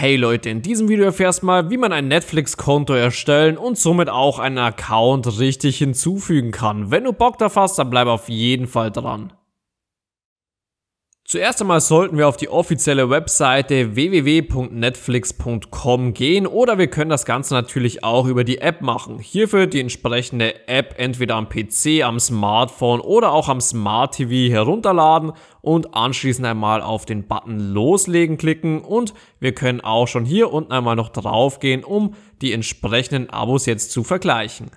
Hey Leute, in diesem Video erfährst mal, wie man ein Netflix-Konto erstellen und somit auch einen Account richtig hinzufügen kann. Wenn du Bock darauf hast, dann bleib auf jeden Fall dran. Zuerst einmal sollten wir auf die offizielle Webseite www.netflix.com gehen oder wir können das Ganze natürlich auch über die App machen. Hierfür die entsprechende App entweder am PC, am Smartphone oder auch am Smart TV herunterladen und anschließend einmal auf den Button loslegen klicken und wir können auch schon hier unten einmal noch drauf gehen, um die entsprechenden Abos jetzt zu vergleichen.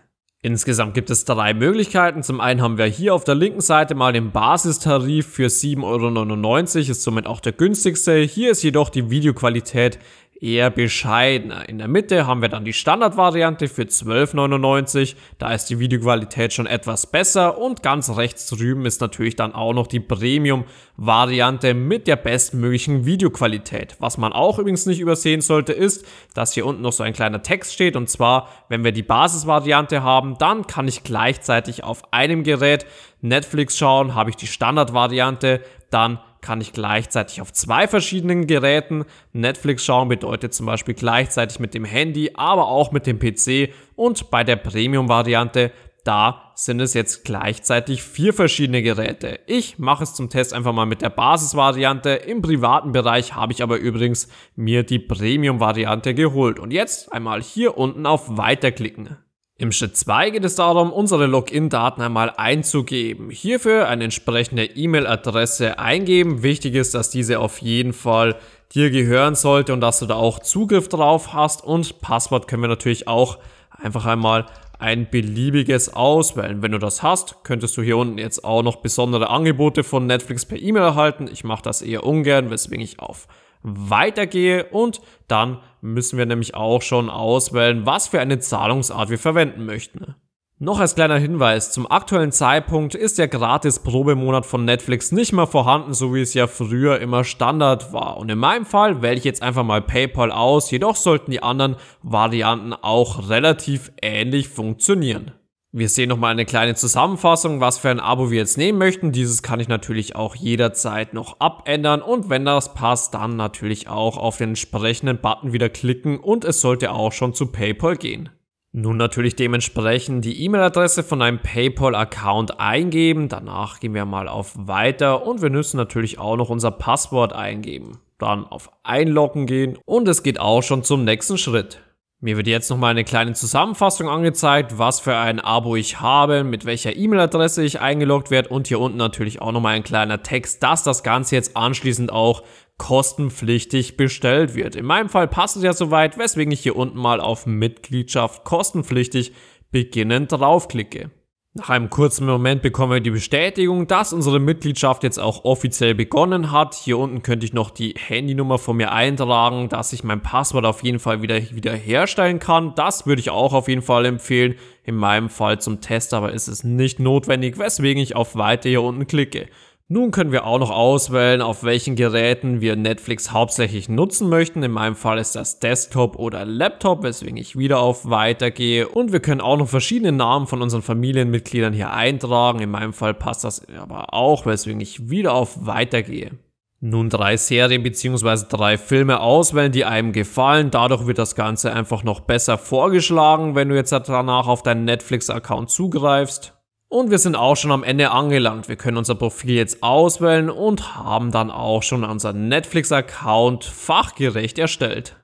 Insgesamt gibt es drei Möglichkeiten. Zum einen haben wir hier auf der linken Seite mal den Basistarif für 7,99 Euro, ist somit auch der günstigste. Hier ist jedoch die Videoqualität eher bescheidener. In der Mitte haben wir dann die Standardvariante für 12,99. Da ist die Videoqualität schon etwas besser. Und ganz rechts drüben ist natürlich dann auch noch die Premium-Variante mit der bestmöglichen Videoqualität. Was man auch übrigens nicht übersehen sollte, ist, dass hier unten noch so ein kleiner Text steht. Und zwar, wenn wir die Basisvariante haben, dann kann ich gleichzeitig auf einem Gerät Netflix schauen. Habe ich die Standardvariante, dann kann ich gleichzeitig auf zwei verschiedenen Geräten Netflix schauen, bedeutet zum Beispiel gleichzeitig mit dem Handy, aber auch mit dem PC und bei der Premium-Variante, da sind es jetzt gleichzeitig vier verschiedene Geräte. Ich mache es zum Test einfach mal mit der Basisvariante. Im privaten Bereich habe ich aber übrigens mir die Premium-Variante geholt. Und jetzt einmal hier unten auf Weiterklicken. Im Schritt 2 geht es darum, unsere Login-Daten einmal einzugeben. Hierfür eine entsprechende E-Mail-Adresse eingeben. Wichtig ist, dass diese auf jeden Fall dir gehören sollte und dass du da auch Zugriff drauf hast. Und Passwort können wir natürlich auch einfach einmal ein beliebiges auswählen. Wenn du das hast, könntest du hier unten jetzt auch noch besondere Angebote von Netflix per E-Mail erhalten. Ich mache das eher ungern, weswegen ich auf weitergehe und dann müssen wir nämlich auch schon auswählen, was für eine Zahlungsart wir verwenden möchten. Noch als kleiner Hinweis, zum aktuellen Zeitpunkt ist der gratis Probemonat von Netflix nicht mehr vorhanden, so wie es ja früher immer Standard war. Und in meinem Fall wähle ich jetzt einfach mal PayPal aus, jedoch sollten die anderen Varianten auch relativ ähnlich funktionieren. Wir sehen nochmal eine kleine Zusammenfassung, was für ein Abo wir jetzt nehmen möchten. Dieses kann ich natürlich auch jederzeit noch abändern und wenn das passt, dann natürlich auch auf den entsprechenden Button wieder klicken und es sollte auch schon zu PayPal gehen. Nun natürlich dementsprechend die E-Mail-Adresse von einem PayPal-Account eingeben. Danach gehen wir mal auf Weiter und wir müssen natürlich auch noch unser Passwort eingeben. Dann auf Einloggen gehen und es geht auch schon zum nächsten Schritt. Mir wird jetzt nochmal eine kleine Zusammenfassung angezeigt, was für ein Abo ich habe, mit welcher E-Mail-Adresse ich eingeloggt werde und hier unten natürlich auch nochmal ein kleiner Text, dass das Ganze jetzt anschließend auch kostenpflichtig bestellt wird. In meinem Fall passt es ja soweit, weswegen ich hier unten mal auf Mitgliedschaft kostenpflichtig beginnend draufklicke. Nach einem kurzen Moment bekommen wir die Bestätigung, dass unsere Mitgliedschaft jetzt auch offiziell begonnen hat. Hier unten könnte ich noch die Handynummer von mir eintragen, dass ich mein Passwort auf jeden Fall wieder, wieder herstellen kann. Das würde ich auch auf jeden Fall empfehlen. In meinem Fall zum Test aber ist es nicht notwendig, weswegen ich auf Weiter hier unten klicke. Nun können wir auch noch auswählen, auf welchen Geräten wir Netflix hauptsächlich nutzen möchten. In meinem Fall ist das Desktop oder Laptop, weswegen ich wieder auf Weiter gehe. Und wir können auch noch verschiedene Namen von unseren Familienmitgliedern hier eintragen. In meinem Fall passt das aber auch, weswegen ich wieder auf Weiter gehe. Nun drei Serien bzw. drei Filme auswählen, die einem gefallen. Dadurch wird das Ganze einfach noch besser vorgeschlagen, wenn du jetzt danach auf deinen Netflix-Account zugreifst. Und wir sind auch schon am Ende angelangt. Wir können unser Profil jetzt auswählen und haben dann auch schon unseren Netflix-Account fachgerecht erstellt.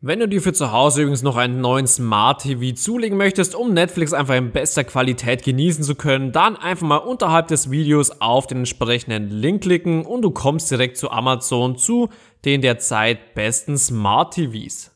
Wenn du dir für zu Hause übrigens noch einen neuen Smart TV zulegen möchtest, um Netflix einfach in bester Qualität genießen zu können, dann einfach mal unterhalb des Videos auf den entsprechenden Link klicken und du kommst direkt zu Amazon zu den derzeit besten Smart TVs.